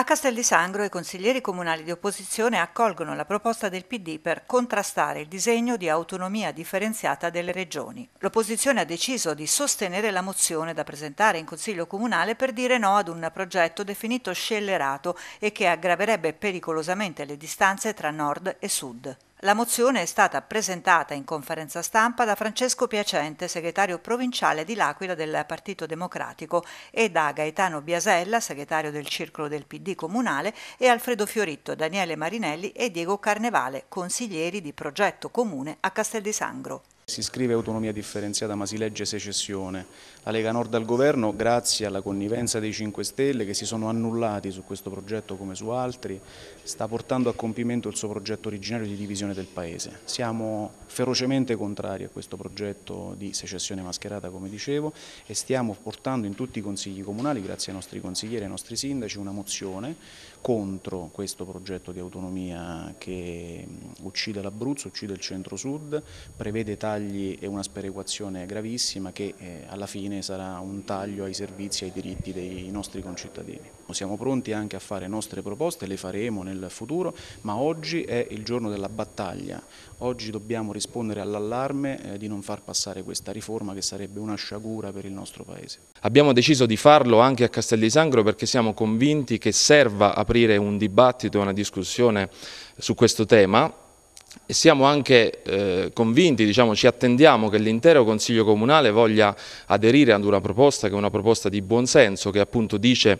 A Castel di Sangro i consiglieri comunali di opposizione accolgono la proposta del PD per contrastare il disegno di autonomia differenziata delle regioni. L'opposizione ha deciso di sostenere la mozione da presentare in Consiglio Comunale per dire no ad un progetto definito scellerato e che aggraverebbe pericolosamente le distanze tra nord e sud. La mozione è stata presentata in conferenza stampa da Francesco Piacente, segretario provinciale di L'Aquila del Partito Democratico, e da Gaetano Biasella, segretario del Circolo del PD Comunale, e Alfredo Fioritto, Daniele Marinelli e Diego Carnevale, consiglieri di Progetto Comune a Castel di Sangro. Si scrive autonomia differenziata ma si legge secessione. La Lega Nord al governo, grazie alla connivenza dei 5 Stelle che si sono annullati su questo progetto come su altri, sta portando a compimento il suo progetto originario di divisione del Paese. Siamo ferocemente contrari a questo progetto di secessione mascherata come dicevo e stiamo portando in tutti i consigli comunali, grazie ai nostri consiglieri e ai nostri sindaci, una mozione contro questo progetto di autonomia che uccide l'Abruzzo, uccide il centro-sud, prevede tagli tagli e una sperequazione gravissima che eh, alla fine sarà un taglio ai servizi e ai diritti dei nostri concittadini. Siamo pronti anche a fare nostre proposte, le faremo nel futuro, ma oggi è il giorno della battaglia. Oggi dobbiamo rispondere all'allarme eh, di non far passare questa riforma che sarebbe una sciagura per il nostro Paese. Abbiamo deciso di farlo anche a Castel di Sangro perché siamo convinti che serva aprire un dibattito, una discussione su questo tema e siamo anche eh, convinti, diciamo, ci attendiamo che l'intero Consiglio Comunale voglia aderire ad una proposta che è una proposta di buonsenso che appunto dice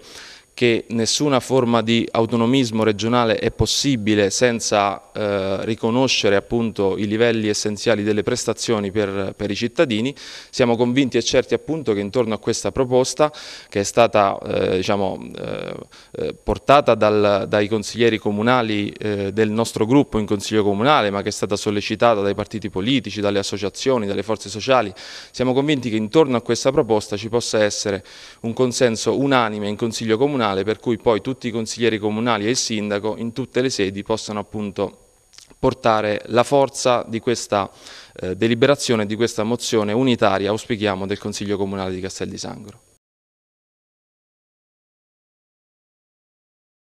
che nessuna forma di autonomismo regionale è possibile senza eh, riconoscere appunto, i livelli essenziali delle prestazioni per, per, i cittadini. Siamo convinti e certi appunto, che intorno a questa proposta che è stata eh, diciamo, eh, eh portata dal, dai consiglieri comunali eh, del nostro gruppo in consiglio comunale ma che è stata sollecitata dai partiti politici, dalle associazioni, dalle forze sociali, siamo convinti che intorno a questa proposta ci possa essere un consenso unanime in consiglio comunale comunale, per cui poi tutti i consiglieri comunali e il sindaco in tutte le sedi possano appunto portare la forza di questa eh, deliberazione, di questa mozione unitaria, auspichiamo, del Consiglio Comunale di Castel di Sangro.